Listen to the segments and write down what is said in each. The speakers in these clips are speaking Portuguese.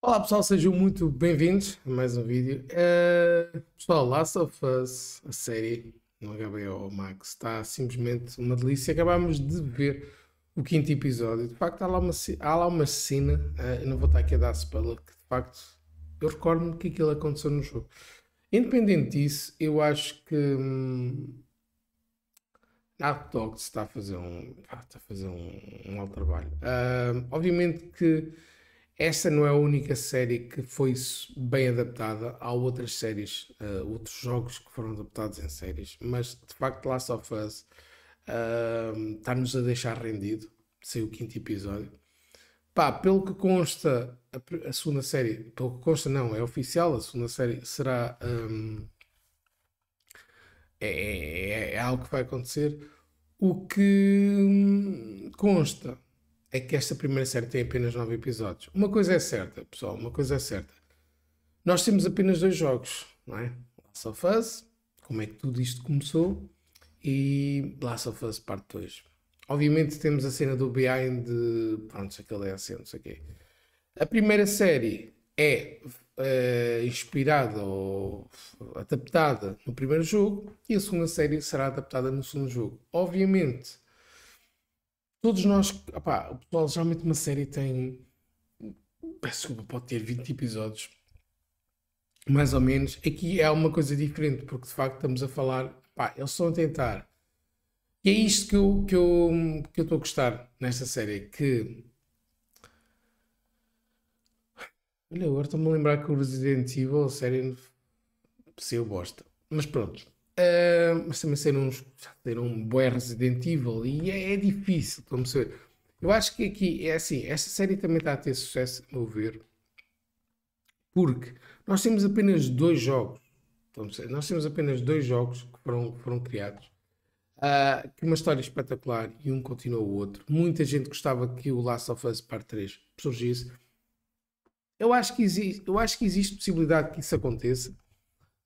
Olá pessoal, sejam muito bem-vindos a mais um vídeo. Uh, pessoal, Last of Us, a série no HBO Max, está simplesmente uma delícia. Acabámos de ver o quinto episódio. De facto, há lá uma, há lá uma cena, uh, não vou estar aqui a dar spoiler, que de facto eu recordo-me que aquilo aconteceu no jogo. Independente disso, eu acho que hum, a Dogs está a fazer um, está a fazer um, um mau trabalho. Uh, obviamente que esta não é a única série que foi bem adaptada. Há outras séries, uh, outros jogos que foram adaptados em séries, mas de facto Last of Us ehm, está-nos a deixar rendido. Saiu o quinto episódio. Pá, pelo que consta, a, a, segunda série, pelo que consta, não, é oficial, a segunda série será. Um, ehm, é, é, é, é algo que vai acontecer. O que hum, consta é que esta primeira série tem apenas nove episódios. Uma coisa é certa, pessoal, uma coisa é certa. Nós temos apenas dois jogos, não é? Last of Us, como é que tudo isto começou, e Last of Us Parte 2. Obviamente temos a cena do Behind, de, pronto, aquele é assim, não sei o quê. A primeira série é uh, inspirada ou adaptada no primeiro jogo, e a segunda série será adaptada no segundo jogo. Obviamente todos nós. Opá, o pessoal geralmente uma série tem. Peço desculpa, pode ter 20 episódios. Mais ou menos. Aqui é uma coisa diferente, porque de facto estamos a falar. Pá, eles estão a tentar. E é isto que eu que eu que eu estou a gostar nesta série. Que. Olha, agora estou-me a lembrar que o Resident Evil, a série. Se eu bosta. Mas pronto. Uh, mas também ser uns um bom Resident Evil e é, é difícil, como ver. Eu acho que aqui é assim, esta série também está a ter sucesso, a meu ver, porque nós temos apenas dois jogos, nós temos apenas dois jogos que foram, foram criados, uh, que uma história espetacular e um continua o outro. Muita gente gostava que o Last of Us Part 3 surgisse. Eu acho que existe, eu acho que existe possibilidade que isso aconteça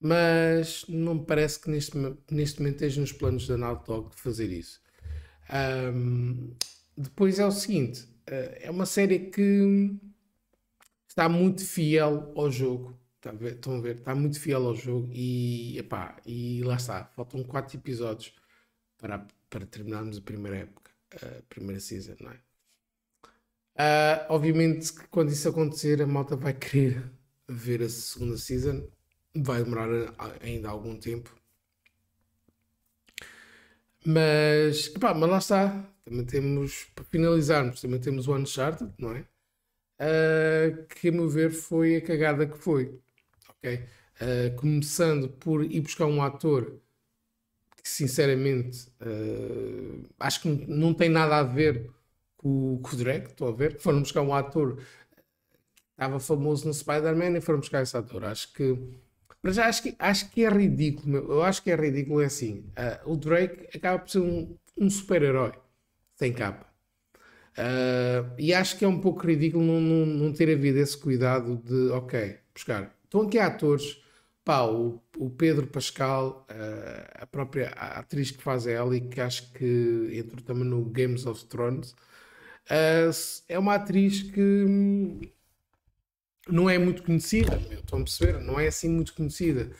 mas não me parece que neste, neste momento esteja nos planos da Naughty fazer isso. Um, depois é o seguinte, eh, é uma série que está muito fiel ao jogo, tá estão a ver, está muito fiel ao jogo e, epá, e lá está, faltam quatro episódios para, para terminarmos a primeira época, a primeira season, não é? Uh, obviamente que quando isso acontecer a malta vai querer ver a segunda season vai demorar ainda algum tempo. Mas, mas lá está. Também temos, para finalizarmos, também temos o Uncharted, não é? Uh, que a meu ver foi a cagada que foi. Ok? Uh, começando por ir buscar um ator que sinceramente uh, acho que não tem nada a ver com, com o Drake, estou a ver. Foram buscar um ator que estava famoso no Spider-Man e foram buscar esse ator. Acho que mas acho que, acho que é ridículo, eu acho que é ridículo é assim. Uh, o Drake acaba por ser um, um super-herói sem capa. Uh, e acho que é um pouco ridículo não, não, não, ter havido esse cuidado de, ok, buscar. Estão aqui atores, pá, o, o Pedro Pascal, uh, a própria atriz que faz ela e que acho que entrou também no Games of Thrones, uh, é uma atriz que hum, não é muito conhecida, estão a perceber? Não é assim muito conhecida.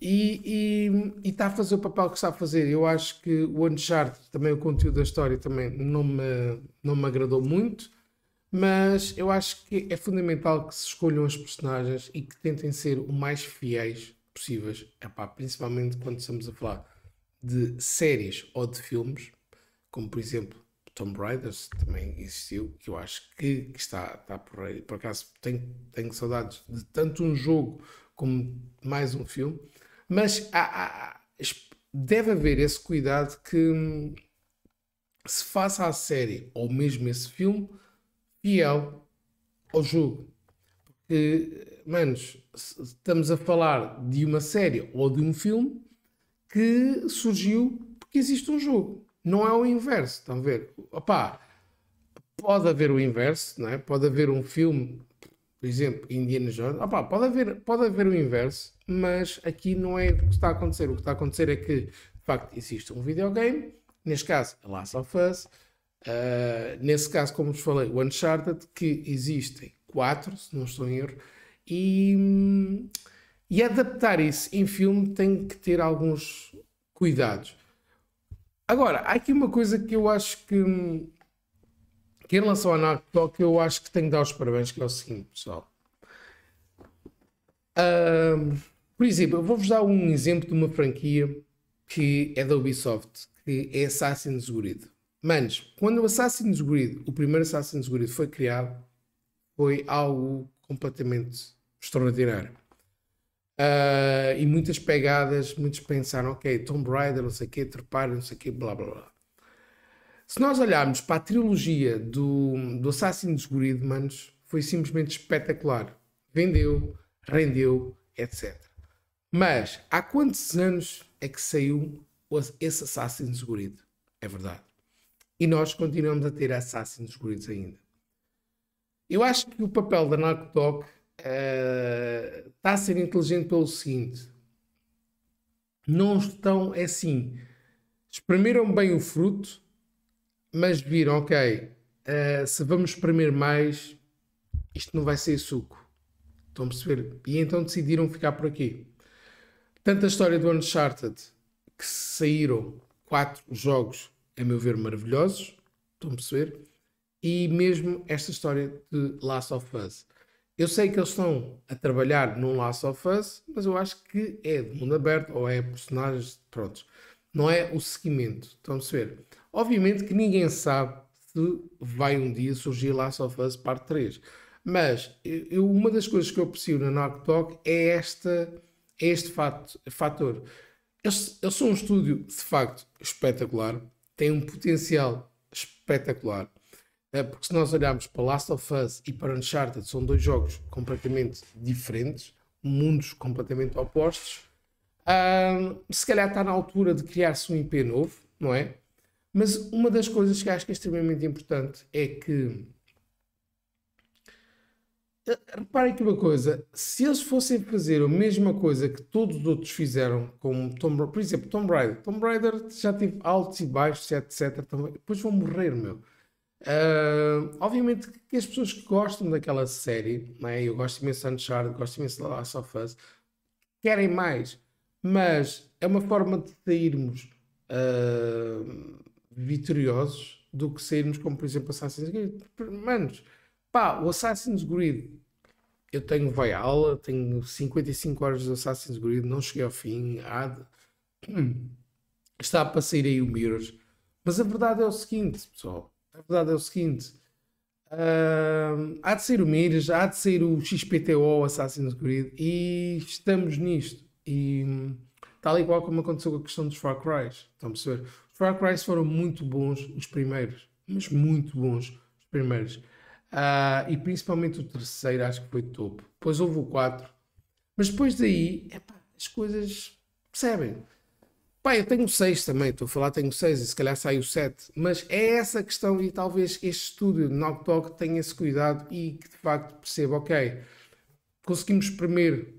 E, e, e, está a fazer o papel que está a fazer. Eu acho que o Uncharted, também o conteúdo da história, também não me, não me agradou muito, mas eu acho que é fundamental que se escolham as personagens e que tentem ser o mais fiéis possíveis, Epá, principalmente quando estamos a falar de séries ou de filmes, como por exemplo Tomb Raiders também existiu, que eu acho que, que está, está, por aí. Por acaso tenho, tenho saudades de tanto um jogo como mais um filme, mas há, há, deve haver esse cuidado que hum, se faça a série ou mesmo esse filme fiel ao jogo. Porque, manos, estamos a falar de uma série ou de um filme que surgiu porque existe um jogo. Não é o inverso, estão a ver? Opa, pode haver o inverso, não é? pode haver um filme, por exemplo, Indiana Jones, opa, pode, haver, pode haver o inverso, mas aqui não é o que está a acontecer. O que está a acontecer é que, de facto, existe um videogame, neste caso, a Last of Us, uh, nesse caso, como vos falei, o Uncharted, que existem quatro, se não estou em erro, e, hum, e adaptar isso em filme tem que ter alguns cuidados. Agora, há aqui uma coisa que eu acho que, que em relação à Narcotalk, eu acho que tenho que dar os parabéns, que é o seguinte, pessoal. Uh, por exemplo, eu vou-vos dar um exemplo de uma franquia que é da Ubisoft, que é Assassin's Creed. Manos, quando o Assassin's Creed, o primeiro Assassin's Creed foi criado, foi algo completamente extraordinário. Uh, e muitas pegadas, muitos pensaram, ok, Tom Raider, não sei o quê, trepar, não sei o quê, blá blá blá. Se nós olharmos para a trilogia do, do Assassin's Creed, manos, foi simplesmente espetacular. Vendeu, rendeu, etc. Mas há quantos anos é que saiu esse Assassin's Creed? É verdade. E nós continuamos a ter Assassin's Creed ainda. Eu acho que o papel da Narcotalk está eh, a ser inteligente pelo seguinte: não estão, é assim, espremiram bem o fruto, mas viram, ok, uh, se vamos espremer mais, isto não vai ser suco. Estão a perceber? E então decidiram ficar por aqui. Tanto a história do Uncharted, que saíram quatro jogos, a meu ver, maravilhosos, estão a perceber? E mesmo esta história de Last of Us. Eu sei que eles estão a trabalhar num Last of Us, mas eu acho que é de mundo aberto ou é personagens prontos. Não é o seguimento. Estão a ver. Obviamente que ninguém sabe se vai um dia surgir Last of Us Parte 3. Mas eu, uma das coisas que eu aprecio na Knock Talk é, esta, é este fator. Eles, eles são um estúdio, de facto, espetacular. Tem um potencial espetacular é, porque se nós olharmos para Last of Us e para Uncharted, são dois jogos completamente diferentes, mundos completamente opostos. Um, se calhar está na altura de criar-se um IP novo, não é? Mas uma das coisas que acho que é extremamente importante é que. Eh, reparem aqui uma coisa: se eles fossem fazer a mesma coisa que todos os outros fizeram, como Tom, por exemplo, Tomb Raider, Tomb Raider já teve altos e baixos, etc. Também. Depois vão morrer, meu Uh, obviamente que as pessoas que gostam daquela série, é? eu gosto imenso de Uncharted, gosto imenso de Last of Us, querem mais, mas é uma forma de sairmos uh, vitoriosos do que sairmos como, por exemplo, Assassin's Creed. Manos, pá, o Assassin's Creed, eu tenho vai aula, tenho 55 horas de Assassin's Creed, não cheguei ao fim, de... está para sair aí o Mirrors. Mas a verdade é o seguinte, pessoal a é verdade é o seguinte: uh, há de ser o Miris, há de ser o XPTO Assassin's Creed, e estamos nisto. E tal igual como aconteceu com a questão dos Far Cry. Estão a perceber? Os Far Cry foram muito bons, os primeiros, mas muito bons os primeiros. Uh, e principalmente o terceiro, acho que foi topo. Depois houve o 4. Mas depois daí, epá, as coisas percebem. Pá, eu tenho seis também, estou a falar, tenho seis e se calhar saiu sete. Mas é essa questão e talvez este estúdio de Talk tenha esse cuidado e que de facto perceba, ok, conseguimos espremer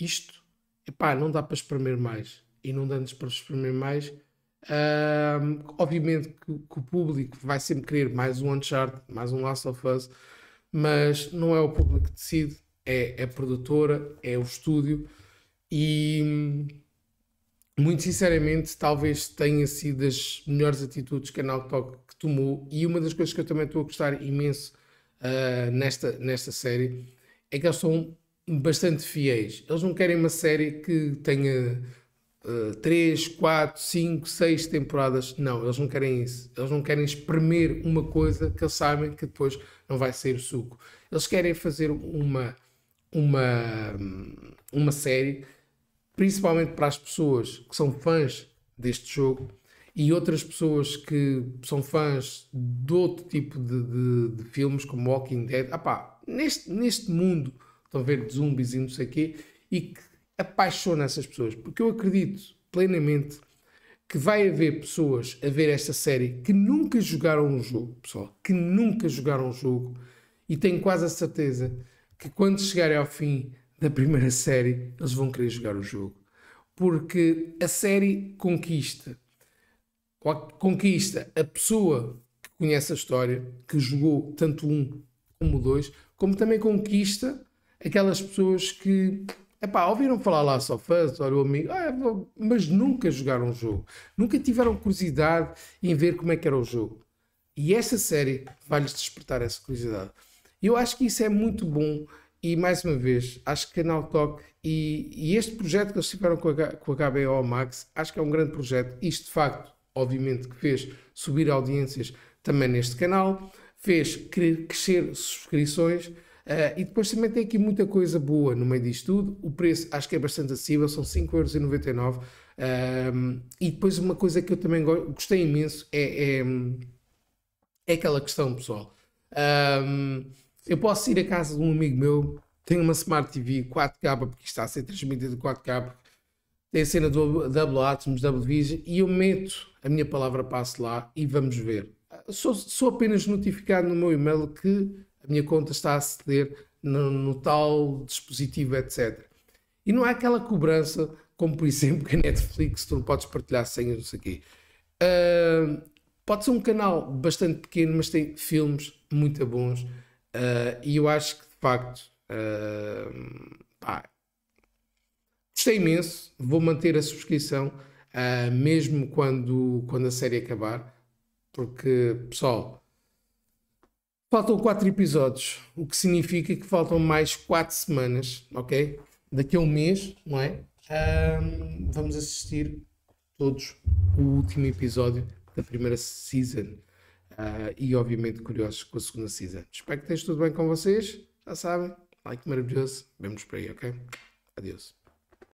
isto, epá, não dá para espremer mais. E não dando para espremer mais, um, obviamente que, que, o público vai sempre querer mais um Uncharted, mais um Last of Us, mas não é o público que decide, é, é a produtora, é o estúdio e muito sinceramente, talvez tenha sido das melhores atitudes que a Nautoc que tomou. E uma das coisas que eu também estou a gostar imenso uh, nesta, nesta série é que eles são bastante fiéis. Eles não querem uma série que tenha 3, 4, 5, 6 temporadas. Não, eles não querem isso. Eles não querem espremer uma coisa que eles sabem que depois não vai sair o suco. Eles querem fazer uma, uma, uma série principalmente para as pessoas que são fãs deste jogo e outras pessoas que são fãs de outro tipo de, de, de filmes, como Walking Dead, apá, ah, neste, neste mundo, estão a ver, de zumbis e não sei o quê, e que apaixona essas pessoas, porque eu acredito plenamente que vai haver pessoas a ver esta série que nunca jogaram um jogo, pessoal, que nunca jogaram um jogo, e tenho quase a certeza que quando chegarem ao fim da primeira série, eles vão querer jogar o jogo. Porque a série conquista. Conquista a pessoa que conhece a história, que jogou tanto um como dois, como também conquista aquelas pessoas que epá, ouviram falar lá só fãs, olha o amigo, ah, mas nunca jogaram o um jogo, nunca tiveram curiosidade em ver como é que era o jogo. E esta série vai-lhes despertar essa curiosidade. Eu acho que isso é muito bom e mais uma vez, acho que canal Nautoc e, e, este projeto que eles tiveram com a, com a HBO Max, acho que é um grande projeto. Isto de facto, obviamente, que fez subir audiências também neste canal, fez crescer subscrições. Uh, e depois também tem aqui muita coisa boa no meio disto tudo. O preço acho que é bastante acessível, são 5,99€. Uh, ehm, e depois uma coisa que eu também gostei imenso é, é, é aquela questão, pessoal. Uh, eu posso ir à casa de um amigo meu, tem uma Smart TV 4K, porque está a ser transmitida 4K, tem a cena do Double Atoms, Double Vision, e eu meto a minha palavra passo lá e vamos ver. Sou, sou apenas notificado no meu e-mail que a minha conta está a ceder no, no tal dispositivo, etc. E não há aquela cobrança, como por exemplo que a Netflix, tu não podes partilhar senhas, não sei o quê. Uh, pode ser um canal bastante pequeno, mas tem filmes muito bons ah, e eu acho que de facto uh, pá, gostei imenso. Vou manter a subscrição uh, mesmo quando, quando a série acabar, porque pessoal. Faltam quatro episódios, o que significa que faltam mais quatro semanas, ok? Daqui a um mês, não é? vamos assistir todos o último episódio da primeira season uh, e obviamente curiosos com a segunda season. Espero que esteja tudo bem com vocês. Já sabem, like maravilhoso. Vemos por aí, ok? Adeus.